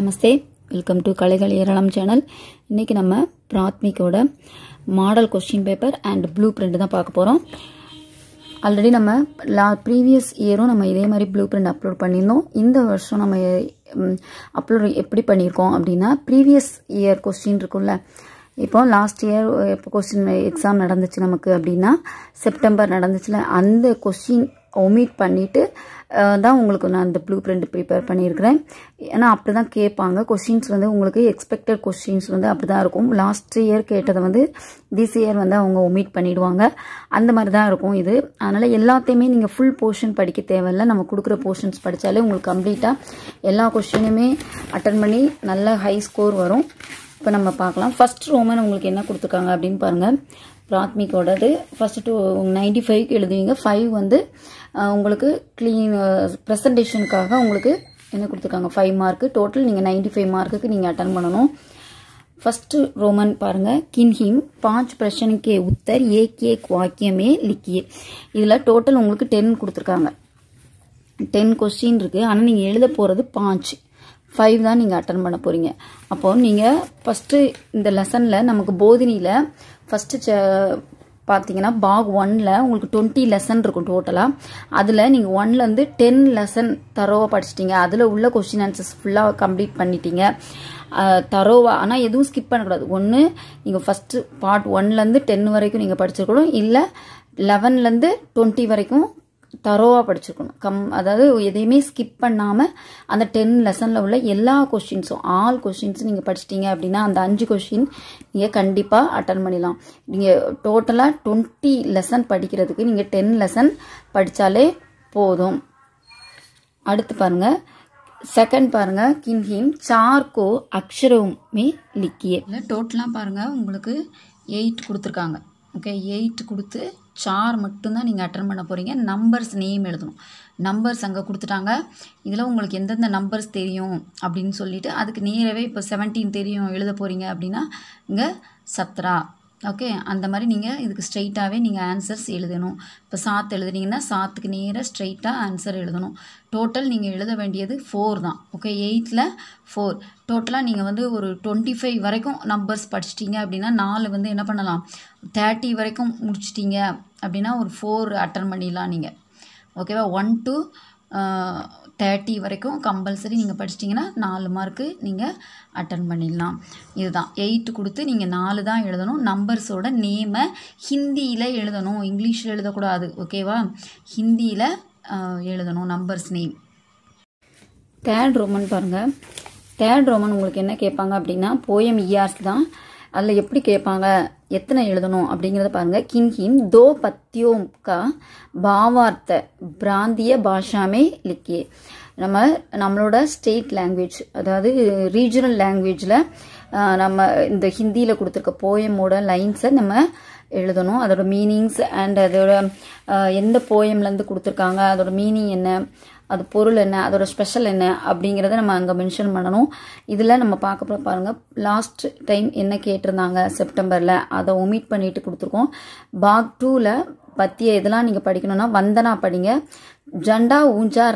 Namaste welcome to கலைகள் ஏராளம் channel இன்றைக்கி நம்ம பிராத்மிகோட model question paper and blueprint தான் பார்க்க போகிறோம் ஆல்ரெடி நம்ம லா ப்ரீவியஸ் இயரும் நம்ம இதே மாதிரி ப்ளூ பிரிண்ட் அப்லோட் பண்ணியிருந்தோம் இந்த வருஷம் நம்ம அப்லோட் எப்படி பண்ணியிருக்கோம் அப்படின்னா ப்ரீவியஸ் இயர் கொஸ்டின் இருக்கும்ல இப்போ லாஸ்ட் இயர் இப்போ கொஸ்டின் எக்ஸாம் நடந்துச்சு நமக்கு அப்படின்னா செப்டம்பர் நடந்துச்சுல அந்த கொஸ்டின் ஒமிட் பண்ணிவிட்டு தான் உங்களுக்கு நான் அந்த ப்ளூ பிரிண்ட் ப்ரிப்பேர் பண்ணியிருக்கிறேன் ஏன்னா அப்படி தான் கேட்பாங்க கொஷின்ஸ் வந்து உங்களுக்கு எக்ஸ்பெக்டட் கொஷின்ஸ் வந்து அப்படி தான் இருக்கும் லாஸ்ட் இயர் கேட்டதை வந்து திஸ் இயர் வந்து அவங்க ஒமிட் பண்ணிவிடுவாங்க அந்த மாதிரி தான் இருக்கும் இது அதனால் எல்லாத்தையுமே நீங்கள் ஃபுல் போர்ஷன் படிக்க தேவையில்லை நம்ம கொடுக்குற போர்ஷன்ஸ் படித்தாலே உங்களுக்கு கம்ப்ளீட்டாக எல்லா கொஷினுமே அட்டன் பண்ணி நல்ல ஹை ஸ்கோர் வரும் இப்போ நம்ம பார்க்கலாம் ஃபஸ்ட் ரோமன் உங்களுக்கு என்ன கொடுத்துருக்காங்க அப்படின்னு பாருங்கள் பிராத்மிக்கோடது ஃபஸ்ட்டு டூ நைன்டி ஃபைவ்க்கு எழுதுவீங்க ஃபைவ் வந்து உங்களுக்கு க்ளீன் ப்ரெசன்டேஷனுக்காக உங்களுக்கு என்ன கொடுத்துருக்காங்க ஃபைவ் மார்க்கு டோட்டல் நீங்கள் நைன்டி ஃபைவ் மார்க்குக்கு நீங்கள் அட்டன் பண்ணணும் ஃபஸ்ட்டு ரோமன் பாருங்கள் கின்ஹிம் பாஞ்ச் பிரஷனுக்கே உத்தர் ஏகே வாக்கியமே லிக்கியே இதில் டோட்டல் உங்களுக்கு டென் கொடுத்துருக்காங்க டென் கொஸ்டின் இருக்குது ஆனால் நீங்கள் எழுத போகிறது பாஞ்ச் ஃபைவ் தான் நீங்கள் அட்டன் பண்ண போகிறீங்க அப்போது நீங்கள் ஃபஸ்ட்டு இந்த லெசனில் நமக்கு போதினியில் ஃபஸ்ட்டு பார்த்தீங்கன்னா பாக் ஒன்ல உங்களுக்கு டுவெண்ட்டி லெசன் இருக்கும் டோட்டலாக அதில் நீங்கள் ஒன்லேருந்து டென் லெசன் தரோவா படிச்சிட்டிங்க அதில் உள்ள கொஸ்டின் ஆன்சர்ஸ் ஃபுல்லாக கம்ப்ளீட் பண்ணிட்டீங்க தரோவா ஆனால் எதுவும் ஸ்கிப் பண்ணக்கூடாது ஒன்று நீங்கள் ஃபஸ்ட்டு பார்ட் இருந்து டென் வரைக்கும் நீங்கள் படிச்சிருக்கணும் இல்லை லெவன்லேருந்து டுவெண்ட்டி வரைக்கும் தரோவாக படிச்சிருக்கணும் கம் அதாவது எதையுமே ஸ்கிப் பண்ணாமல் அந்த டென் லெசனில் உள்ள எல்லா கொஷின்ஸும் ஆல் கொஷின்ஸும் நீங்கள் படிச்சிட்டிங்க அப்படின்னா அந்த அஞ்சு கொஷின் நீங்கள் கண்டிப்பாக அட்டன் பண்ணிடலாம் நீங்கள் டோட்டலாக டுவெண்ட்டி லெசன் படிக்கிறதுக்கு நீங்கள் டென் லெசன் படித்தாலே போதும் அடுத்து பாருங்கள் செகண்ட் பாருங்க கின்ஹிம் சார்கோ அக்ஷரவுமே லிக்கியே இல்லை டோட்டலாக பாருங்கள் உங்களுக்கு எயிட் கொடுத்துருக்காங்க ஓகே எயிட் கொடுத்து சார் மட்டும்தான் நீங்கள் அட்டன் பண்ண போகிறீங்க நம்பர்ஸ் நேம் எழுதணும் நம்பர்ஸ் அங்கே கொடுத்துட்டாங்க இதில் உங்களுக்கு எந்தெந்த நம்பர்ஸ் தெரியும் அப்படின்னு சொல்லிவிட்டு அதுக்கு நேரவே இப்போ செவன்டீன் தெரியும் எழுத போகிறீங்க அப்படின்னா இங்கே சத்ரா ஓகே அந்த மாதிரி நீங்கள் இதுக்கு ஸ்ட்ரெயிட்டாகவே நீங்கள் ஆன்சர்ஸ் எழுதணும் இப்போ சாத் எழுதுனீங்கன்னா சாத்துக்கு நேராக ஸ்ட்ரெயிட்டாக ஆன்சர் எழுதணும் டோட்டல் நீங்கள் எழுத வேண்டியது ஃபோர் தான் ஓகே எயித்தில் ஃபோர் டோட்டலாக நீங்கள் வந்து ஒரு டுவெண்ட்டி ஃபைவ் வரைக்கும் நம்பர்ஸ் படிச்சிட்டிங்க அப்படின்னா நாலு வந்து என்ன பண்ணலாம் தேர்ட்டி வரைக்கும் முடிச்சிட்டிங்க அப்படின்னா ஒரு ஃபோர் அட்டன் பண்ணிடலாம் நீங்கள் ஓகேவா ஒன் டூ தேர்ட்டி வரைக்கும் கம்பல்சரி நீங்கள் படிச்சிட்டிங்கன்னா நாலு மார்க்கு நீங்கள் அட்டன் பண்ணிடலாம் இதுதான் எயிட்டு கொடுத்து நீங்கள் நாலு தான் எழுதணும் நம்பர்ஸோட நேமை ஹிந்தியில் எழுதணும் இங்கிலீஷில் எழுதக்கூடாது ஓகேவா ஹிந்தியில் எழுதணும் நம்பர்ஸ் நேம் தேர்ட் ரோமன் பாருங்கள் தேர்ட் ரோமன் உங்களுக்கு என்ன கேட்பாங்க அப்படின்னா போயம் இயர்ஸ் தான் அதில் எப்படி கேட்பாங்க எத்தனை எழுதணும் அப்படிங்கிறத பாருங்க கின்ஹின் தோ பத்தியோம் கா பாவார்த்த பிராந்திய பாஷாமே லிக்கே நம்ம நம்மளோட ஸ்டேட் லாங்குவேஜ் அதாவது ரீஜனல் லாங்குவேஜில் நம்ம இந்த ஹிந்தியில் கொடுத்துருக்க போயமோட லைன்ஸை நம்ம எழுதணும் அதோட மீனிங்ஸ் அண்ட் அதோட எந்த போயம்லேருந்து கொடுத்துருக்காங்க அதோட மீனிங் என்ன அது பொருள் என்ன அதோட ஸ்பெஷல் என்ன அப்படிங்கிறத நம்ம அங்கே மென்ஷன் பண்ணணும் இதில் நம்ம பார்க்க பாருங்கள் லாஸ்ட் டைம் என்ன கேட்டிருந்தாங்க செப்டம்பரில் அதை ஒமிட் பண்ணிட்டு கொடுத்துருக்கோம் பாக் டூவில் பற்றிய இதெல்லாம் நீங்கள் படிக்கணும்னா வந்தனா படிங்க ஜண்டா ஊஞ்சா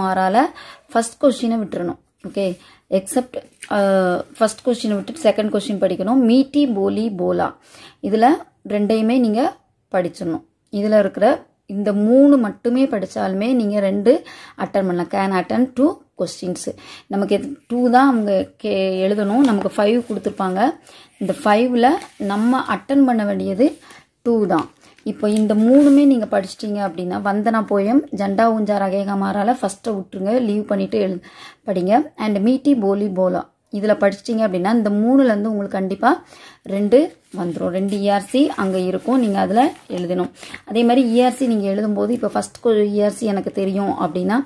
மாறால் ஃபஸ்ட் கொஸ்டினை விட்டுறணும் ஓகே எக்ஸப்ட் ஃபஸ்ட் கொஸ்டின் விட்டுட்டு செகண்ட் கொஸ்டின் படிக்கணும் மீட்டி போலி போலா இதில் ரெண்டையுமே நீங்கள் படிச்சிடணும் இதில் இருக்கிற இந்த மூணு மட்டுமே படித்தாலுமே நீங்கள் ரெண்டு அட்டன் பண்ணலாம் கேன் அட்டன் டூ கொஸ்டின்ஸு நமக்கு டூ தான் அவங்க கே எழுதணும் நமக்கு ஃபைவ் கொடுத்துருப்பாங்க இந்த ஃபைவ்ல நம்ம அட்டன் பண்ண வேண்டியது டூ தான் இப்போ இந்த மூணுமே நீங்கள் படிச்சிட்டிங்க அப்படின்னா வந்தனா போயம் ஜண்டா ஊஞ்சா ரகேகமாரால் ஃபஸ்ட்டை விட்டுருங்க லீவ் பண்ணிவிட்டு எழு படிங்க அண்ட் மீட்டி போலி போலா இதில் படிச்சிட்டிங்க அப்படின்னா இந்த மூணுலேருந்து உங்களுக்கு கண்டிப்பாக ரெண்டு வந்துடும் ரெண்டு இஆர்சி e அங்கே இருக்கும் நீங்கள் அதில் எழுதணும் அதே மாதிரி இஆர்சி e நீங்கள் எழுதும்போது இப்போ ஃபஸ்ட் இஆர்சி எனக்கு தெரியும் அப்படின்னா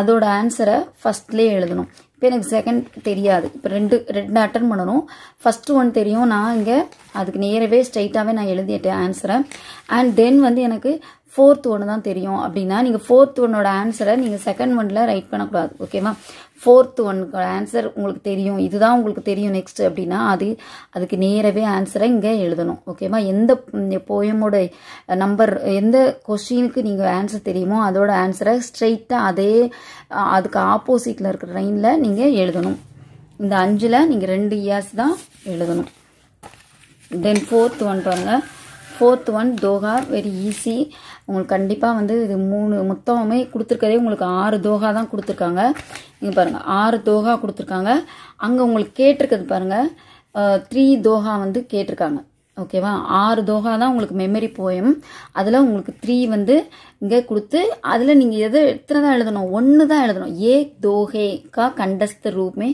அதோட ஆன்சரை ஃபஸ்ட்லேயே எழுதணும் இப்போ எனக்கு செகண்ட் தெரியாது இப்போ ரெண்டு ரெண்டு அட்டன் பண்ணணும் ஃபஸ்ட்டு ஒன் தெரியும் நான் இங்கே அதுக்கு நேரவே ஸ்ட்ரைட்டாகவே நான் எழுதிட்டேன் ஆன்சரை அண்ட் தென் வந்து எனக்கு ஃபோர்த் ஒன்று தான் தெரியும் அப்படின்னா நீங்கள் ஃபோர்த் ஒன்னோட ஆன்சரை நீங்கள் செகண்ட் ஒன்ல ரைட் பண்ணக்கூடாது ஓகேவா ஃபோர்த்து ஒன் ஆன்சர் உங்களுக்கு தெரியும் இதுதான் உங்களுக்கு தெரியும் நெக்ஸ்ட் அப்படின்னா அது அதுக்கு நேரவே ஆன்சரை இங்கே எழுதணும் ஓகேவா எந்த போயமோட நம்பர் எந்த கொஷினுக்கு நீங்கள் ஆன்சர் தெரியுமோ அதோட ஆன்சரை ஸ்ட்ரெயிட்டாக அதே அதுக்கு ஆப்போசிட்டில் இருக்கிற லைனில் நீங்கள் எழுதணும் இந்த அஞ்சில் நீங்கள் ரெண்டு இயர்ஸ் தான் எழுதணும் then fourth one fourth one தோகா வெரி ஈஸி உங்களுக்கு கண்டிப்பாக வந்து இது மூணு மொத்தமே கொடுத்துருக்கதே உங்களுக்கு ஆறு தோகா தான் கொடுத்துருக்காங்க இங்கே பாருங்கள் ஆறு தோகா கொடுத்துருக்காங்க அங்கே உங்களுக்கு கேட்டிருக்கிறது பாருங்கள் த்ரீ தோகா வந்து கேட்டிருக்காங்க ஓகேவா ஆறு தோகா தான் உங்களுக்கு மெமரி போயம் அதில் உங்களுக்கு த்ரீ வந்து இங்கே கொடுத்து அதில் நீங்கள் எதை எத்தனை தான் எழுதணும் ஒன்று தான் எழுதணும் ஏ தோகே கா கண்டஸ்த ரூமே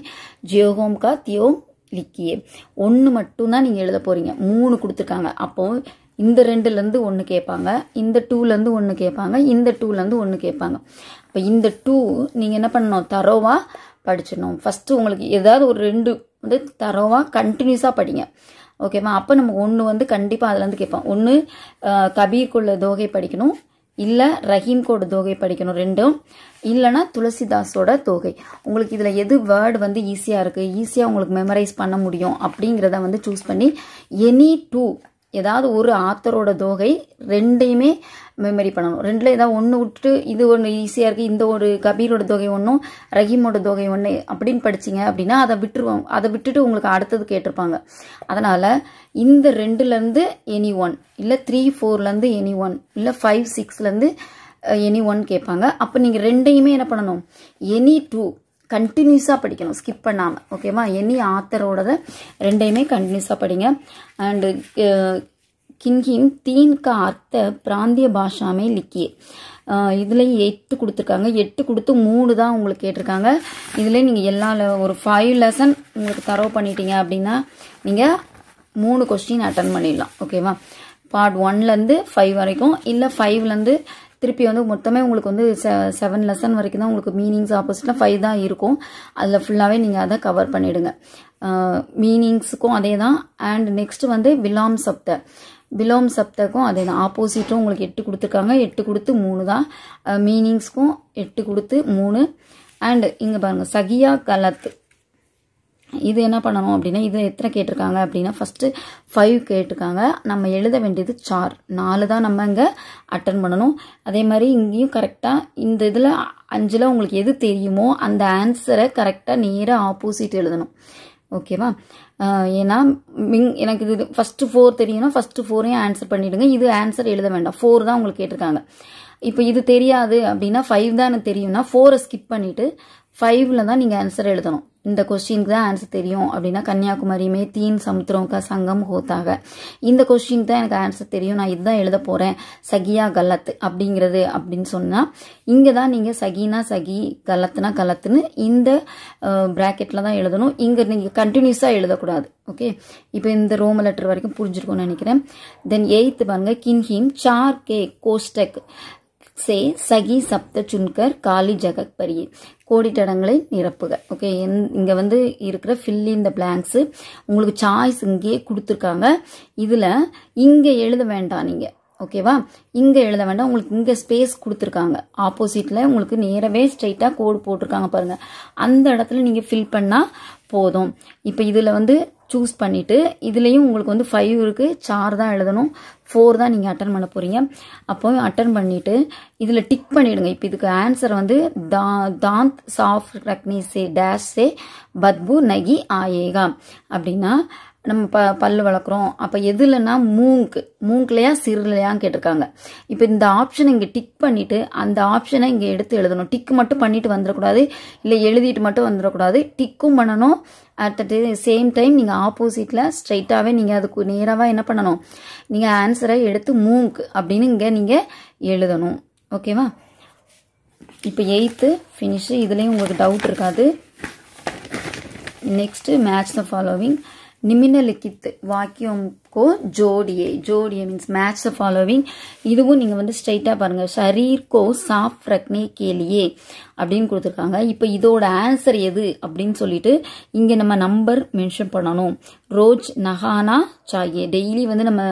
ஜியோகோம் கா தியோ லிக்கியே ஒன்று மட்டும்தான் நீங்கள் எழுத போகிறீங்க மூணு கொடுத்துருக்காங்க அப்போது இந்த ரெண்டுலேருந்து ஒன்று கேட்பாங்க இந்த டூலேருந்து ஒன்று கேட்பாங்க இந்த டூலேருந்து ஒன்று கேட்பாங்க இப்போ இந்த டூ நீங்கள் என்ன பண்ணணும் தரோவாக படிச்சிடணும் ஃபஸ்ட்டு உங்களுக்கு ஏதாவது ஒரு ரெண்டு வந்து தரோவாக கண்டினியூஸாக படிங்க ஓகேவா அப்போ நம்ம ஒன்று வந்து கண்டிப்பாக அதுலேருந்து கேட்போம் ஒன்று கபீர்குள்ள தோகை படிக்கணும் இல்லை ரஹீம்கோட தோகை படிக்கணும் ரெண்டும் இல்லைனா துளசிதாஸோட தோகை உங்களுக்கு இதில் எது வேர்டு வந்து ஈஸியாக இருக்குது ஈஸியாக உங்களுக்கு மெமரைஸ் பண்ண முடியும் அப்படிங்கிறத வந்து சூஸ் பண்ணி எனி டூ ஏதாவது ஒரு ஆத்தரோட தோகை ரெண்டையுமே மெமரி பண்ணணும் ரெண்டில் ஏதாவது ஒன்று விட்டுட்டு இது ஒன்று ஈஸியாக இருக்குது இந்த ஒரு கபீரோட தொகை ஒன்றும் ரஹீமோட தொகை ஒன்று அப்படின்னு படிச்சிங்க அப்படின்னா அதை விட்டுருவோம் அதை விட்டுட்டு உங்களுக்கு அடுத்தது கேட்டிருப்பாங்க அதனால் இந்த ரெண்டுலேருந்து எனி ஒன் இல்லை த்ரீ ஃபோர்லேருந்து எனி ஒன் இல்லை ஃபைவ் சிக்ஸ்லேருந்து எனி ஒன் கேட்பாங்க அப்போ நீங்கள் ரெண்டையுமே என்ன பண்ணணும் எனி டூ கண்டினியூஸாக படிக்கணும் ஸ்கிப் பண்ணாமல் ஓகேவா எனி ஆத்தரோடதை ரெண்டையுமே கண்டினியூஸாக படிங்க அண்டு uh, கின்கின் தீன் க அர்த்த பிராந்திய பாஷாமே லிக்கியே uh, இதுலேயும் எட்டு கொடுத்துருக்காங்க எட்டு கொடுத்து மூணு தான் உங்களுக்கு கேட்டிருக்காங்க இதுலேயே நீங்கள் எல்லா ஒரு ஃபைவ் லெசன் உங்களுக்கு தரவு பண்ணிட்டீங்க அப்படின்னா நீங்கள் மூணு கொஸ்டின் அட்டன் பண்ணிடலாம் ஓகேவா பார்ட் ஒன்லேருந்து ஃபைவ் வரைக்கும் இல்லை ஃபைவ்லேருந்து திருப்பி வந்து மொத்தமே உங்களுக்கு வந்து செ செவன் லெசன் வரைக்கும் தான் உங்களுக்கு மீனிங்ஸ் ஆப்போசிட்டில் ஃபைவ் தான் இருக்கும் அதில் ஃபுல்லாகவே நீங்கள் அதை கவர் பண்ணிவிடுங்க மீனிங்ஸுக்கும் அதே தான் அண்ட் நெக்ஸ்ட் வந்து விலாம் சப்த விலோம் சப்தக்கும் அதே தான் ஆப்போசிட்டும் உங்களுக்கு எட்டு கொடுத்துருக்காங்க எட்டு கொடுத்து மூணு தான் மீனிங்ஸ்க்கும் எட்டு கொடுத்து மூணு அண்டு இங்கே பாருங்கள் சகியா கலத்து இது என்ன பண்ணணும் அப்படின்னா இது எத்தனை கேட்டிருக்காங்க அப்படின்னா ஃபஸ்ட்டு ஃபைவ் கேட்டிருக்காங்க நம்ம எழுத வேண்டியது சார் நாலு தான் நம்ம இங்கே அட்டன் பண்ணணும் அதே மாதிரி இங்கேயும் கரெக்டாக இந்த இதில் அஞ்சில் உங்களுக்கு எது தெரியுமோ அந்த ஆன்சரை கரெக்டாக நேராக ஆப்போசிட் எழுதணும் ஓகேவா ஏன்னா மிங் எனக்கு இது ஃபஸ்ட்டு ஃபோர் தெரியும்னா ஃபஸ்ட்டு ஃபோரையும் ஆன்சர் பண்ணிவிடுங்க இது ஆன்சர் எழுத வேண்டாம் ஃபோர் தான் உங்களுக்கு கேட்டிருக்காங்க இப்போ இது தெரியாது அப்படின்னா ஃபைவ் தான் எனக்கு தெரியும்னா ஃபோரை ஸ்கிப் பண்ணிவிட்டு ஃபைவ்ல தான் நீங்கள் ஆன்சர் எழுதணும் இந்த கொஸ்டினுக்கு தான் ஆன்சர் தெரியும் அப்படின்னா கன்னியாகுமரியுமே தீன் க சங்கம் ஹோத்தாக இந்த கொஸ்டின் தான் எனக்கு ஆன்சர் தெரியும் நான் இதுதான் எழுத போகிறேன் சகியா கலத் அப்படிங்கிறது அப்படின்னு சொன்னால் இங்கே தான் நீங்கள் சகினா சகி கலத்துனா கலத்துன்னு இந்த ப்ராக்கெட்டில் தான் எழுதணும் இங்கே நீங்கள் கண்டினியூஸாக எழுதக்கூடாது ஓகே இப்போ இந்த ரோம லெட்டர் வரைக்கும் புரிஞ்சிருக்கும்னு நினைக்கிறேன் தென் எயித்து பாருங்க கின்ஹிம் சார் கே கோஸ்டெக் சே சகி சப்த சுன்கர் காலி ஜகத் பரியே கோடித்தடங்களை நிரப்புக ஓகே இங்கே வந்து இருக்கிற ஃபில் இந்த பிளாங்க்ஸு உங்களுக்கு சாய்ஸ் இங்கேயே கொடுத்துருக்காங்க இதில் இங்கே எழுத வேண்டாம் நீங்கள் ஓகேவா இங்கே எழுத வேண்டாம் உங்களுக்கு இங்கே ஸ்பேஸ் கொடுத்துருக்காங்க ஆப்போசிட்டில் உங்களுக்கு நேரவே ஸ்ட்ரைட்டாக கோடு போட்டிருக்காங்க பாருங்கள் அந்த இடத்துல நீங்கள் ஃபில் பண்ணால் போதும் இப்போ இதில் வந்து சூஸ் பண்ணிவிட்டு இதுலேயும் உங்களுக்கு வந்து ஃபைவ் இருக்குது சார் தான் எழுதணும் ஃபோர் தான் நீங்கள் அட்டன் பண்ண போகிறீங்க அப்போ அட்டன் பண்ணிவிட்டு இதில் டிக் பண்ணிவிடுங்க இப்போ இதுக்கு ஆன்சர் வந்து தா தாந்த் சாஃப்ட் ரக்னிசே டேஷ் சே பத்பு நகி ஆயேகா அப்படின்னா நம்ம ப பல் வளர்க்குறோம் அப்போ எது இல்லைன்னா மூங்கு மூங்க்லையா சிறுலையான்னு கேட்டிருக்காங்க இப்போ இந்த ஆப்ஷனை இங்கே டிக் பண்ணிவிட்டு அந்த ஆப்ஷனை இங்கே எடுத்து எழுதணும் டிக் மட்டும் பண்ணிட்டு வந்துடக்கூடாது இல்லை எழுதிட்டு மட்டும் வந்துடக்கூடாது டிக்கும் பண்ணணும் அட் த சேம் டைம் நீங்கள் ஆப்போசிட்டில் ஸ்ட்ரைட்டாகவே நீங்கள் அதுக்கு நேராக என்ன பண்ணணும் நீங்கள் ஆன்சரை எடுத்து மூங்க் அப்படின்னு இங்கே நீங்கள் எழுதணும் ஓகேவா இப்போ எயித்து ஃபினிஷு இதுலேயும் உங்களுக்கு டவுட் இருக்காது நெக்ஸ்ட்டு மேட்ச் த ஃபாலோவிங் நிமினலிக்கித்து கோ ஜோடியே ஜோடியே மீன்ஸ் மேட்ச் த ஃபாலோவிங் இதுவும் நீங்கள் வந்து ஸ்ட்ரைட்டாக பாருங்கள் ஷரீர்கோ சாஃப் ரக்னே கேலியே அப்படின்னு கொடுத்துருக்காங்க இப்போ இதோட ஆன்சர் எது அப்படின்னு சொல்லிட்டு இங்கே நம்ம நம்பர் மென்ஷன் பண்ணணும் ரோஜ் நகானா சாயே டெய்லி வந்து நம்ம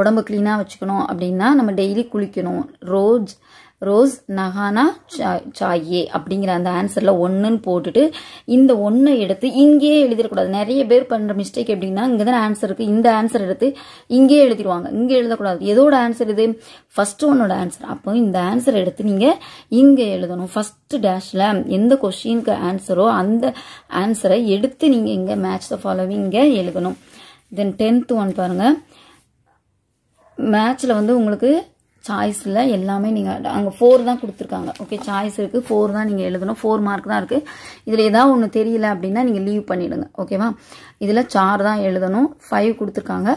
உடம்பு க்ளீனாக வச்சுக்கணும் அப்படின்னா நம்ம டெய்லி குளிக்கணும் ரோஜ் ரோஸ் நகானா சாயே அப்படிங்கிற அந்த ஆன்சரில் ஒன்றுன்னு போட்டுட்டு இந்த ஒன்றை எடுத்து இங்கேயே எழுதிடக்கூடாது நிறைய பேர் பண்ணுற மிஸ்டேக் எப்படின்னா இங்கே தானே ஆன்சர் இருக்குது இந்த ஆன்சர் எடுத்து இங்கேயே எழுதிடுவாங்க இங்கே எழுதக்கூடாது எதோட ஆன்சர் இது ஃபஸ்ட்டு ஒன்னோட ஆன்சர் அப்போ இந்த ஆன்சர் எடுத்து நீங்கள் இங்கே எழுதணும் ஃபஸ்ட்டு டேஷில் எந்த கொஷினுக்கு ஆன்சரோ அந்த ஆன்சரை எடுத்து நீங்கள் இங்கே மேட்ச் த ஃபாலோவிங் இங்கே எழுதணும் தென் டென்த்து ஒன் பாருங்கள் மேட்ச்சில் வந்து உங்களுக்கு சாய்ஸில் எல்லாமே நீங்கள் அங்கே ஃபோர் தான் கொடுத்துருக்காங்க ஓகே சாய்ஸ் இருக்குது ஃபோர் தான் நீங்கள் எழுதணும் ஃபோர் மார்க் தான் இருக்குது இதில் ஏதாவது ஒன்று தெரியல அப்படின்னா நீங்கள் லீவ் பண்ணிவிடுங்க ஓகேவா இதில் சார் தான் எழுதணும் ஃபைவ் கொடுத்துருக்காங்க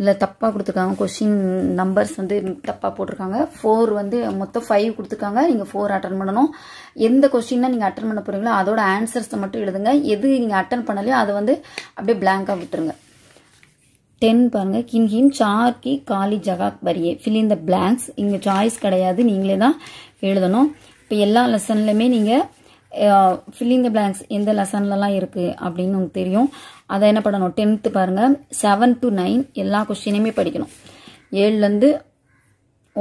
இல்லை தப்பாக கொடுத்துருக்காங்க கொஷின் நம்பர்ஸ் வந்து தப்பாக போட்டிருக்காங்க ஃபோர் வந்து மொத்தம் ஃபைவ் கொடுத்துருக்காங்க நீங்கள் ஃபோர் அட்டன் பண்ணணும் எந்த கொஷின்னா நீங்கள் அட்டன் பண்ண போகிறீங்களோ அதோட ஆன்சர்ஸை மட்டும் எழுதுங்க எது நீங்கள் அட்டன் பண்ணலையோ அதை வந்து அப்படியே பிளாங்காக விட்டுருங்க டென் பாருங்கள் கின்ஹிம் சார் கி காலி ஜகாக் பரியே ஃபில் இந்த பிளாங்க்ஸ் இங்கே சாய்ஸ் கிடையாது நீங்களே தான் எழுதணும் இப்போ எல்லா லெசன்லையுமே நீங்கள் ஃபில்லிங் த பிளாங்க்ஸ் எந்த லெசன்லலாம் இருக்குது அப்படின்னு உங்களுக்கு தெரியும் அதை என்ன பண்ணணும் டென்த்து பாருங்கள் செவன் டு நைன் எல்லா கொஸ்டினையுமே படிக்கணும் ஏழுலேருந்து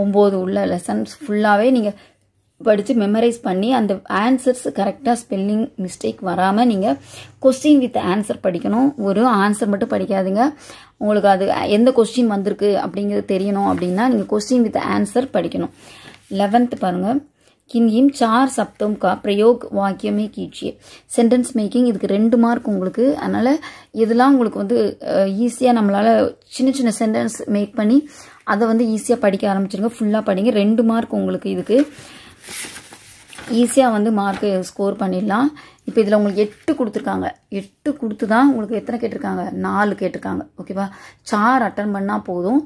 ஒம்பது உள்ள லெசன்ஸ் ஃபுல்லாகவே நீங்கள் படித்து மெமரைஸ் பண்ணி அந்த ஆன்சர்ஸ் கரெக்டாக ஸ்பெல்லிங் மிஸ்டேக் வராமல் நீங்கள் கொஸ்டின் வித் ஆன்சர் படிக்கணும் ஒரு ஆன்சர் மட்டும் படிக்காதுங்க உங்களுக்கு அது எந்த கொஸ்டின் வந்திருக்கு அப்படிங்கிறது தெரியணும் அப்படின்னா நீங்கள் கொஸ்டின் வித் ஆன்சர் படிக்கணும் லெவன்த்து பாருங்கள் கிம்ஹிம் சார் சப்தம் கா பிரயோக் வாக்கியமே கீழ்ச்சியே சென்டென்ஸ் மேக்கிங் இதுக்கு ரெண்டு மார்க் உங்களுக்கு அதனால் இதெல்லாம் உங்களுக்கு வந்து ஈஸியாக நம்மளால் சின்ன சின்ன சென்டென்ஸ் மேக் பண்ணி அதை வந்து ஈஸியாக படிக்க ஆரம்பிச்சிருங்க ஃபுல்லாக படிங்க ரெண்டு மார்க் உங்களுக்கு இதுக்கு ஈஸியாக வந்து மார்க்கு ஸ்கோர் பண்ணிடலாம் இப்போ இதில் உங்களுக்கு எட்டு கொடுத்துருக்காங்க எட்டு கொடுத்து தான் உங்களுக்கு எத்தனை கேட்டிருக்காங்க நாலு கேட்டிருக்காங்க ஓகேவா சார் அட்டன் பண்ணால் போதும்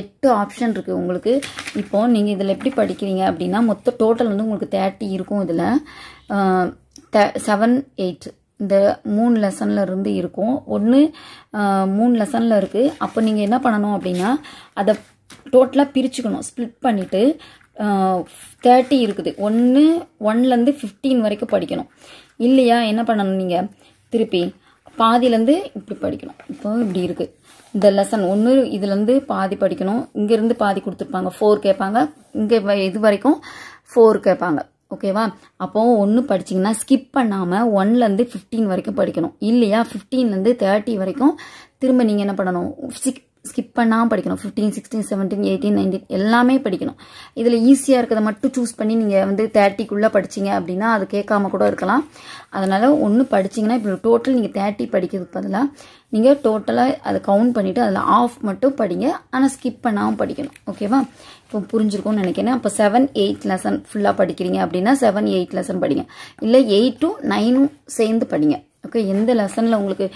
எட்டு ஆப்ஷன் இருக்குது உங்களுக்கு இப்போ நீங்கள் இதில் எப்படி படிக்கிறீங்க அப்படின்னா மொத்த டோட்டல் வந்து உங்களுக்கு தேர்ட்டி இருக்கும் இதில் செவன் எயிட் இந்த மூணு லெசனில் இருந்து இருக்கும் ஒன்று மூணு லெசனில் இருக்குது அப்போ நீங்கள் என்ன பண்ணணும் அப்படின்னா அதை டோட்டலாக பிரிச்சுக்கணும் ஸ்ப்ளிட் பண்ணிவிட்டு தேர்ட்டி இருக்குது ஒன்று ஒன்லேருந்து ஃபிஃப்டீன் வரைக்கும் படிக்கணும் இல்லையா என்ன பண்ணணும் நீங்கள் திருப்பி பாதியிலேருந்து இப்படி படிக்கணும் இப்போ இப்படி இருக்குது இந்த லெசன் ஒன்று இதுலேருந்து பாதி படிக்கணும் இங்கேருந்து பாதி கொடுத்துருப்பாங்க ஃபோர் கேட்பாங்க இங்கே இது வரைக்கும் ஃபோர் கேட்பாங்க ஓகேவா அப்போது ஒன்று படிச்சிங்கன்னா ஸ்கிப் பண்ணாமல் ஒன்லேருந்து ஃபிஃப்டீன் வரைக்கும் படிக்கணும் இல்லையா ஃபிஃப்டீன்லேருந்து தேர்ட்டி வரைக்கும் திரும்ப நீங்கள் என்ன பண்ணணும் சிக் ஸ்கிப் பண்ணாமல் படிக்கணும் fifteen sixteen seventeen eighteen nineteen எல்லாமே படிக்கணும் இதில் ஈஸியாக இருக்கிறத மட்டும் சூஸ் பண்ணி நீங்கள் வந்து தேர்ட்டிக்குள்ளே படிச்சிங்க அப்படின்னா அது கேட்காம கூட இருக்கலாம் அதனால் ஒன்று படிச்சிங்கன்னா இப்போ டோட்டல் நீங்கள் தேர்ட்டி படிக்கிறதுக்கு பதிலாக நீங்கள் டோட்டலாக அதை கவுண்ட் பண்ணிவிட்டு அதில் ஆஃப் மட்டும் படிங்க ஆனால் ஸ்கிப் பண்ணாமல் படிக்கணும் ஓகேவா இப்போ புரிஞ்சிருக்கும்னு நினைக்கிறேன் அப்போ செவன் எயிட் லெசன் ஃபுல்லாக படிக்கிறீங்க அப்படின்னா செவன் எயிட் லெசன் படிங்க இல்லை எயிட்டும் நைனும் சேர்ந்து படிங்க ஓகே எந்த லெசனில் உங்களுக்கு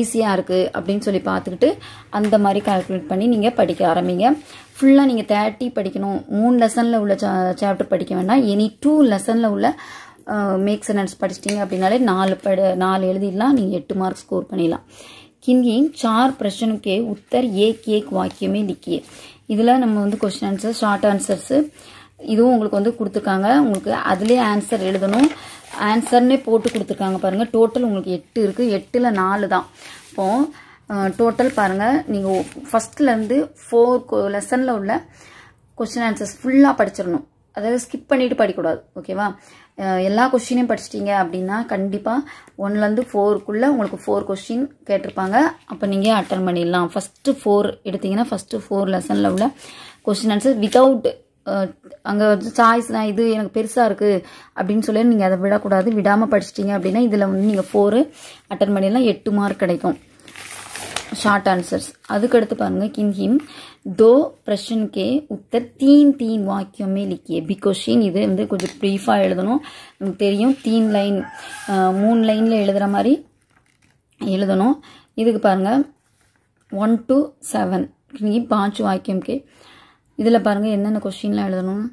ஈஸியாக இருக்குது அப்படின்னு சொல்லி பார்த்துக்கிட்டு அந்த மாதிரி கால்குலேட் பண்ணி நீங்கள் படிக்க ஆரம்பிங்க ஃபுல்லாக நீங்கள் தேர்ட்டி படிக்கணும் மூணு லெசனில் உள்ள சாப்டர் படிக்க வேண்டாம் எனி டூ லெசனில் உள்ள மேக்ஸ் அண்ட்ஸ் படிச்சிட்டிங்க அப்படின்னாலே நாலு பட நாலு எழுதிடலாம் நீங்கள் எட்டு மார்க் ஸ்கோர் பண்ணிடலாம் கிங்கி சார் பிரஷனுக்கே உத்தர் ஏக் ஏக் வாக்கியமே वाक्य இதில் நம்ம வந்து கொஸ்டின் ஆன்சர் ஷார்ட் ஆன்சர்ஸு இதுவும் உங்களுக்கு வந்து கொடுத்துருக்காங்க உங்களுக்கு அதிலே ஆன்சர் எழுதணும் ஆன்சர்னே போட்டு கொடுத்துருக்காங்க பாருங்கள் டோட்டல் உங்களுக்கு எட்டு இருக்குது எட்டில் நாலு தான் இப்போது டோட்டல் பாருங்கள் நீங்கள் ஃபஸ்ட்லேருந்து ஃபோர் லெசனில் உள்ள கொஸ்டின் ஆன்சர்ஸ் ஃபுல்லாக படிச்சிடணும் அதாவது ஸ்கிப் பண்ணிவிட்டு படிக்கக்கூடாது ஓகேவா எல்லா கொஸ்டினையும் படிச்சிட்டிங்க அப்படின்னா கண்டிப்பாக ஒன்லேருந்து ஃபோருக்குள்ளே உங்களுக்கு ஃபோர் கொஸ்டின் கேட்டிருப்பாங்க அப்போ நீங்கள் அட்டன் பண்ணிடலாம் ஃபஸ்ட்டு ஃபோர் எடுத்திங்கன்னா ஃபஸ்ட்டு ஃபோர் லெசனில் உள்ள கொஸ்டின் ஆன்சர் வித்தவுட் அங்கே வந்து நான் இது எனக்கு பெருசாக இருக்குது அப்படின்னு சொல்லி நீங்கள் அதை விடக்கூடாது விடாமல் படிச்சிட்டிங்க அப்படின்னா இதில் வந்து நீங்கள் ஃபோரு அட்டன் பண்ணிடலாம் எட்டு மார்க் கிடைக்கும் ஷார்ட் ஆன்சர்ஸ் அதுக்கடுத்து பாருங்கள் கின் ஹிம் தோ பிரஷன் கே உத்தர் தீன் தீன் வாக்கியமே லிக்கிய பிகோஷின் கொஷின் இது வந்து கொஞ்சம் ப்ரீஃபாக எழுதணும் நமக்கு தெரியும் தீன் லைன் மூணு லைனில் எழுதுகிற மாதிரி எழுதணும் இதுக்கு பாருங்கள் ஒன் டு செவன் பாஞ்சு வாக்கியம் கே இதில் பாருங்கள் என்னென்ன கொஸ்டின்லாம் எழுதணும்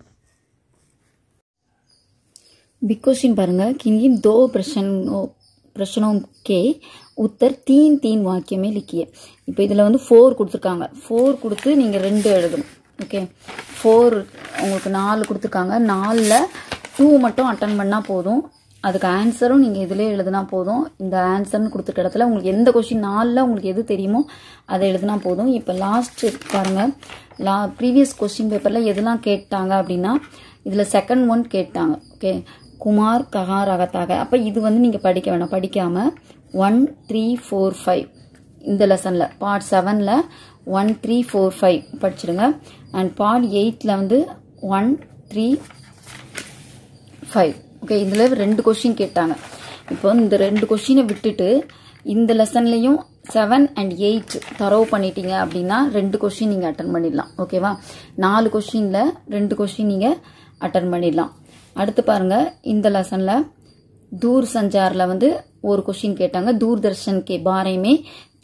பிக் கொஷின் பாருங்கள் கிங்கின் தோ பிரஷனோ பிரச்சனும் கே உத்தர் தீன் தீன் வாக்கியமே லிக்கிய இப்போ இதில் வந்து ஃபோர் கொடுத்துருக்காங்க ஃபோர் கொடுத்து நீங்கள் ரெண்டு எழுதணும் ஓகே ஃபோர் உங்களுக்கு நாலு கொடுத்துருக்காங்க நாலில் டூ மட்டும் அட்டன் பண்ணால் போதும் அதுக்கு ஆன்சரும் நீங்கள் இதிலே எழுதுனா போதும் இந்த ஆன்சர்னு கொடுத்துருக்க இடத்துல உங்களுக்கு எந்த கொஷின் நாளில் உங்களுக்கு எது தெரியுமோ அதை எழுதுனா போதும் இப்போ லாஸ்ட் பாருங்கள் லா ப்ரீவியஸ் கொஸ்டின் பேப்பரில் எதெல்லாம் கேட்டாங்க அப்படின்னா இதில் செகண்ட் ஒன் கேட்டாங்க ஓகே குமார் ககார் அகத்தாக அப்போ இது வந்து நீங்கள் படிக்க வேணாம் படிக்காமல் ஒன் த்ரீ ஃபோர் ஃபைவ் இந்த லெசனில் பார்ட் செவனில் ஒன் த்ரீ ஃபோர் ஃபைவ் படிச்சிடுங்க அண்ட் பார்ட் எயிட்டில் வந்து ஒன் த்ரீ ஃபைவ் ஓகே இதில் ரெண்டு கொஷின் கேட்டாங்க இப்போ இந்த ரெண்டு கொஷினை விட்டுட்டு இந்த லெசன்லேயும் செவன் அண்ட் எயிட் தரவு பண்ணிட்டீங்க அப்படின்னா ரெண்டு கொஷின் நீங்கள் அட்டன் பண்ணிடலாம் ஓகேவா நாலு கொஷினில் ரெண்டு கொஷின் நீங்கள் அட்டன் பண்ணிடலாம் அடுத்து பாருங்கள் இந்த லெசனில் தூர் சஞ்சாரில் வந்து ஒரு கொஷின் கேட்டாங்க தூர்தர்ஷன் கே பாரையுமே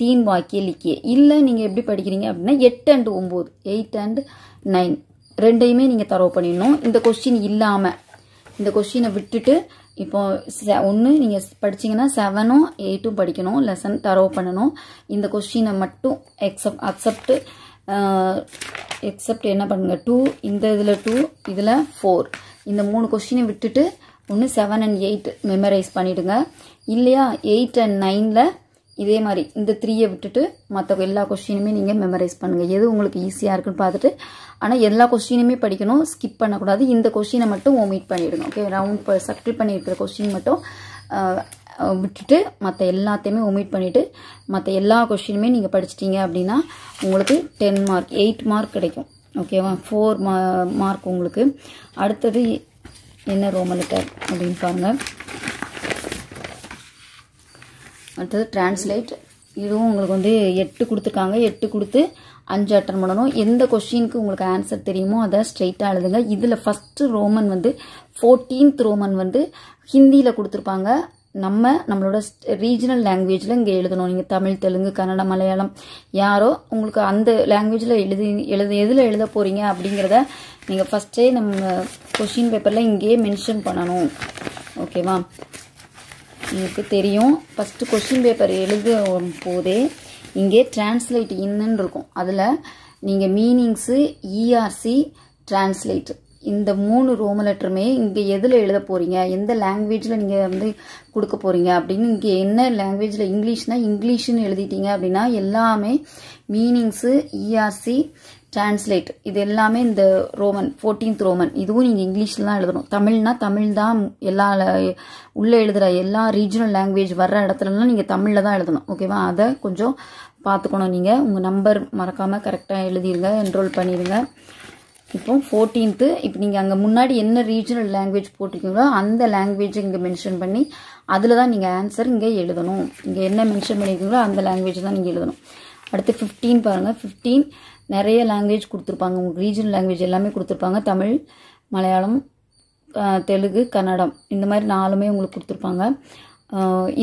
தீன் வாக்கிய லிக்கிய இல்லை நீங்கள் எப்படி படிக்கிறீங்க அப்படின்னா எட்டு அண்ட் ஒம்பது எயிட் அண்ட் நைன் ரெண்டையுமே நீங்கள் தரவு பண்ணிடணும் இந்த கொஸ்டின் இல்லாமல் இந்த கொஸ்டினை விட்டுட்டு இப்போ ஒன்று நீங்கள் படிச்சிங்கன்னா செவனும் எயிட்டும் படிக்கணும் லெசன் தரவு பண்ணணும் இந்த கொஸ்டினை மட்டும் எக்ஸப்ட் அக்செப்ட் எக்ஸப்ட் என்ன பண்ணுங்கள் டூ இந்த இதில் டூ இதில் ஃபோர் இந்த மூணு கொஸ்டினை விட்டுட்டு ஒன்று செவன் அண்ட் எயிட் மெமரைஸ் பண்ணிவிடுங்க இல்லையா எயிட் அண்ட் நைனில் இதே மாதிரி இந்த த்ரீயை விட்டுட்டு மற்ற எல்லா கொஸ்டினுமே நீங்கள் மெமரைஸ் பண்ணுங்கள் எது உங்களுக்கு ஈஸியாக இருக்குன்னு பார்த்துட்டு ஆனால் எல்லா கொஸ்டினுமே படிக்கணும் ஸ்கிப் பண்ணக்கூடாது இந்த கொஸ்டினை மட்டும் ஓமிட் பண்ணிவிடுங்க ஓகே ரவுண்ட் சர்க்கிள் பண்ணியிருக்கிற கொஸ்டின் மட்டும் விட்டுட்டு மற்ற எல்லாத்தையுமே ஒமிட் பண்ணிவிட்டு மற்ற எல்லா கொஸ்டினுமே நீங்கள் படிச்சிட்டிங்க அப்படின்னா உங்களுக்கு டென் மார்க் எயிட் மார்க் கிடைக்கும் ஓகேவா ஃபோர் மார்க் உங்களுக்கு அடுத்தது என்ன ரோமன் அப்படின்னு பாருங்கள் அடுத்தது டிரான்ஸ்லேட் இதுவும் உங்களுக்கு வந்து எட்டு கொடுத்துருக்காங்க எட்டு கொடுத்து அஞ்சு அட்டன் பண்ணணும் எந்த கொஷினுக்கு உங்களுக்கு ஆன்சர் தெரியுமோ அதை ஸ்ட்ரெயிட்டாக எழுதுங்க இதில் ஃபஸ்ட்டு ரோமன் வந்து ஃபோர்டீன்த் ரோமன் வந்து ஹிந்தியில் கொடுத்துருப்பாங்க நம்ம நம்மளோட ரீஜனல் லாங்குவேஜில் இங்கே எழுதணும் நீங்கள் தமிழ் தெலுங்கு கன்னடம் மலையாளம் யாரோ உங்களுக்கு அந்த லாங்குவேஜில் எழுதி எழுது எதில் எழுத போகிறீங்க அப்படிங்கிறத நீங்கள் ஃபஸ்ட்டே நம்ம கொஷின் பேப்பரில் இங்கேயே மென்ஷன் பண்ணணும் ஓகேவா உங்களுக்கு தெரியும் ஃபஸ்ட்டு கொஷின் பேப்பர் எழுத போதே இங்கே டிரான்ஸ்லேட் இன்னுன்னு இருக்கும் அதில் நீங்கள் மீனிங்ஸு இஆர்சி டிரான்ஸ்லேட் இந்த மூணு ரோம லெட்டருமே இங்கே எதில் எழுத போகிறீங்க எந்த லாங்குவேஜில் நீங்கள் வந்து கொடுக்க போகிறீங்க அப்படின்னு இங்கே என்ன லாங்குவேஜில் இங்கிலீஷ்னால் இங்கிலீஷ்னு எழுதிட்டீங்க அப்படின்னா எல்லாமே மீனிங்ஸு இஆர்சி e டிரான்ஸ்லேட் இது எல்லாமே இந்த ரோமன் ஃபோர்டீன்த் ரோமன் இதுவும் நீங்கள் இங்கிலீஷில் தான் எழுதணும் தமிழ்னா தமிழ் தான் எல்லா உள்ளே எழுதுகிற எல்லா ரீஜனல் லாங்குவேஜ் வர்ற இடத்துலலாம் நீங்கள் தமிழில் தான் எழுதணும் ஓகேவா அதை கொஞ்சம் பார்த்துக்கணும் நீங்கள் உங்கள் நம்பர் மறக்காமல் கரெக்டாக எழுதிடுங்க என்ரோல் பண்ணிடுங்க இப்போ ஃபோர்டீன்த்து இப்போ நீங்கள் அங்கே முன்னாடி என்ன ரீஜனல் லாங்குவேஜ் போட்டிருக்கீங்களோ அந்த லாங்குவேஜை இங்கே மென்ஷன் பண்ணி அதில் தான் நீங்கள் ஆன்சர் இங்கே எழுதணும் இங்கே என்ன மென்ஷன் பண்ணியிருக்கீங்களோ அந்த லாங்குவேஜ் தான் நீங்கள் எழுதணும் அடுத்து ஃபிஃப்டீன் பாருங்கள் ஃபிஃப்டீன் நிறைய லாங்குவேஜ் கொடுத்துருப்பாங்க உங்களுக்கு ரீஜனல் லாங்குவேஜ் எல்லாமே கொடுத்துருப்பாங்க தமிழ் மலையாளம் தெலுங்கு கன்னடம் இந்த மாதிரி நாலுமே உங்களுக்கு கொடுத்துருப்பாங்க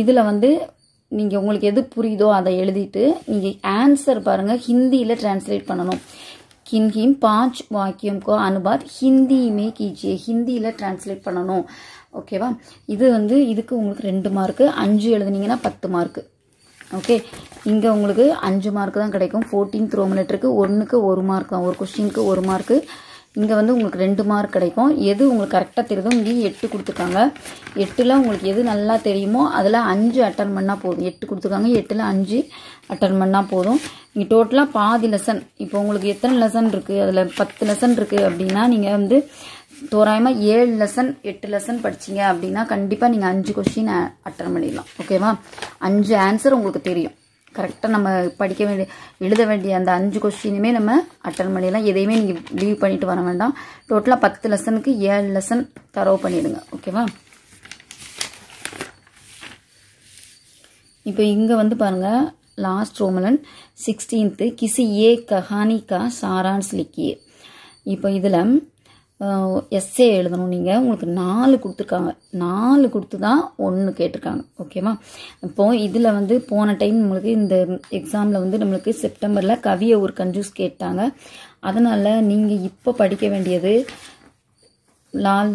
இதில் வந்து நீங்கள் உங்களுக்கு எது புரியுதோ அதை எழுதிட்டு நீங்கள் ஆன்சர் பாருங்கள் ஹிந்தியில் டிரான்ஸ்லேட் பண்ணணும் கின்ஹிம் பாஞ்ச் கோ அனுபாத் ஹிந்தியுமே கீச்சியே ஹிந்தியில் டிரான்ஸ்லேட் பண்ணணும் ஓகேவா இது வந்து இதுக்கு உங்களுக்கு ரெண்டு மார்க்கு அஞ்சு எழுதுனீங்கன்னா பத்து மார்க்கு ஓகே இங்கே உங்களுக்கு அஞ்சு மார்க் தான் கிடைக்கும் ஃபோர்டீன்த் ரோம் லெட்டருக்கு ஒன்றுக்கு ஒரு மார்க் தான் ஒரு கொஸ்டினுக்கு ஒரு மார்க்கு இங்கே வந்து உங்களுக்கு ரெண்டு மார்க் கிடைக்கும் எது உங்களுக்கு கரெக்டாக தெரியுதோ இங்கே எட்டு கொடுத்துருக்காங்க எட்டில் உங்களுக்கு எது நல்லா தெரியுமோ அதில் அஞ்சு அட்டன் பண்ணால் போதும் எட்டு கொடுத்துருக்காங்க எட்டில் அஞ்சு அட்டன் பண்ணால் போதும் இங்கே டோட்டலாக பாதி லெசன் இப்போ உங்களுக்கு எத்தனை லெசன் இருக்குது அதில் பத்து லெசன் இருக்குது அப்படின்னா நீங்கள் வந்து தோராயமாக ஏழு லெசன் எட்டு லெசன் படிச்சீங்க அப்படின்னா கண்டிப்பாக நீங்கள் அஞ்சு கொஸ்டின் அட்டன் பண்ணிடலாம் ஓகேவா அஞ்சு ஆன்சர் உங்களுக்கு தெரியும் கரெக்டாக நம்ம படிக்க வேண்டிய எழுத வேண்டிய அந்த அஞ்சு கொஸ்டினுமே நம்ம அட்டன் பண்ணிடலாம் எதையுமே நீங்கள் லீவ் பண்ணிட்டு வர வேண்டாம் டோட்டலாக பத்து லெசனுக்கு ஏழு லெசன் தரவு பண்ணிவிடுங்க ஓகேவா இப்போ இங்கே வந்து பாருங்கள் லாஸ்ட் ரோமலன் சிக்ஸ்டீன்த்து கிசி ஏ கஹானிகா சாரான்ஸ் லிக்கி இப்போ இதில் எஸ்ஏ எழுதணும் நீங்கள் உங்களுக்கு நாலு கொடுத்துருக்காங்க நாலு கொடுத்து தான் ஒன்று கேட்டிருக்காங்க ஓகேவா இப்போது இதில் வந்து போன டைம் நம்மளுக்கு இந்த எக்ஸாமில் வந்து நம்மளுக்கு செப்டம்பரில் கவியை ஒரு கன்ஜூஸ் கேட்டாங்க அதனால் நீங்கள் இப்போ படிக்க வேண்டியது லால்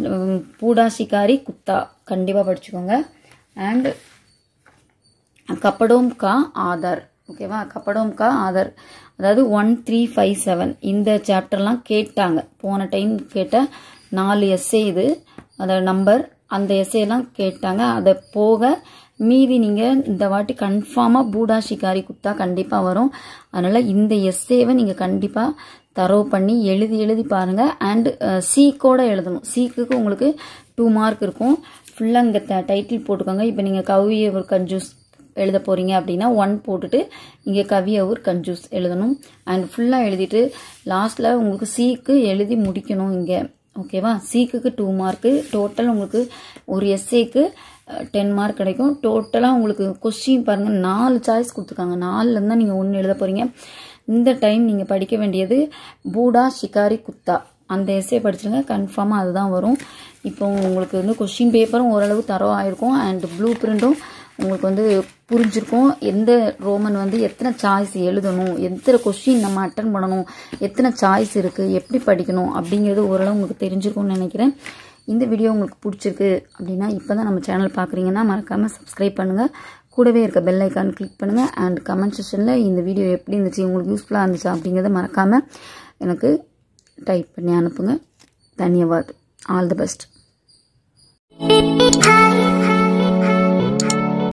பூடா சிகாரி குத்தா கண்டிப்பாக படிச்சுக்கோங்க அண்டு கப்படோம் கா ஆதார் ஓகேவா கப்படம் கா ஆதர் அதாவது ஒன் த்ரீ ஃபைவ் செவன் இந்த சாப்டர்லாம் கேட்டாங்க போன டைம் கேட்ட நாலு எஸ்ஏ இது அதோட நம்பர் அந்த எஸ்ஏலாம் கேட்டாங்க அதை போக மீதி நீங்கள் இந்த வாட்டி கன்ஃபார்மாக பூடா ஷிகாரி குத்தா கண்டிப்பாக வரும் அதனால் இந்த எஸ்ஏவை நீங்கள் கண்டிப்பாக தரவு பண்ணி எழுதி எழுதி பாருங்கள் அண்டு சீக்கோட எழுதணும் சீக்குக்கு உங்களுக்கு டூ மார்க் இருக்கும் ஃபுல்லாக இங்கே டைட்டில் போட்டுக்கோங்க இப்போ நீங்கள் கவி ஒரு கஞ்சூஸ் எழுத போகிறீங்க அப்படின்னா ஒன் போட்டுட்டு இங்கே கவியவூர் கஞ்சூஸ் எழுதணும் அண்ட் ஃபுல்லாக எழுதிட்டு லாஸ்ட்டில் உங்களுக்கு சீக்கு எழுதி முடிக்கணும் இங்கே ஓகேவா சீக்குக்கு டூ மார்க்கு டோட்டல் உங்களுக்கு ஒரு எஸ்ஏக்கு டென் மார்க் கிடைக்கும் டோட்டலாக உங்களுக்கு கொஸ்டின் பாருங்கள் நாலு சாய்ஸ் கொடுத்துருக்காங்க நாலுலேருந்து தான் நீங்கள் ஒன்று எழுத போகிறீங்க இந்த டைம் நீங்கள் படிக்க வேண்டியது பூடா ஷிகாரி குத்தா அந்த எஸ்ஏ படிச்சிருங்க கன்ஃபார்மாக அதுதான் வரும் இப்போ உங்களுக்கு வந்து கொஸ்டின் பேப்பரும் ஓரளவு தரவாக இருக்கும் அண்ட் ப்ளூ பிரிண்ட்டும் உங்களுக்கு வந்து புரிஞ்சிருக்கும் எந்த ரோமன் வந்து எத்தனை சாய்ஸ் எழுதணும் எத்தனை கொஸ்டின் நம்ம அட்டன் பண்ணணும் எத்தனை சாய்ஸ் இருக்குது எப்படி படிக்கணும் அப்படிங்கிறது ஓரளவு உங்களுக்கு தெரிஞ்சிருக்கும்னு நினைக்கிறேன் இந்த வீடியோ உங்களுக்கு பிடிச்சிருக்கு அப்படின்னா இப்போ தான் நம்ம சேனல் பார்க்குறீங்கன்னா மறக்காமல் சப்ஸ்கிரைப் பண்ணுங்கள் கூடவே இருக்க பெல் ஐக்கான் கிளிக் பண்ணுங்கள் அண்ட் கமெண்ட் செஷனில் இந்த வீடியோ எப்படி இருந்துச்சு உங்களுக்கு யூஸ்ஃபுல்லாக இருந்துச்சு அப்படிங்கிறத மறக்காமல் எனக்கு டைப் பண்ணி அனுப்புங்க தன்யவாத் ஆல் தி பெஸ்ட்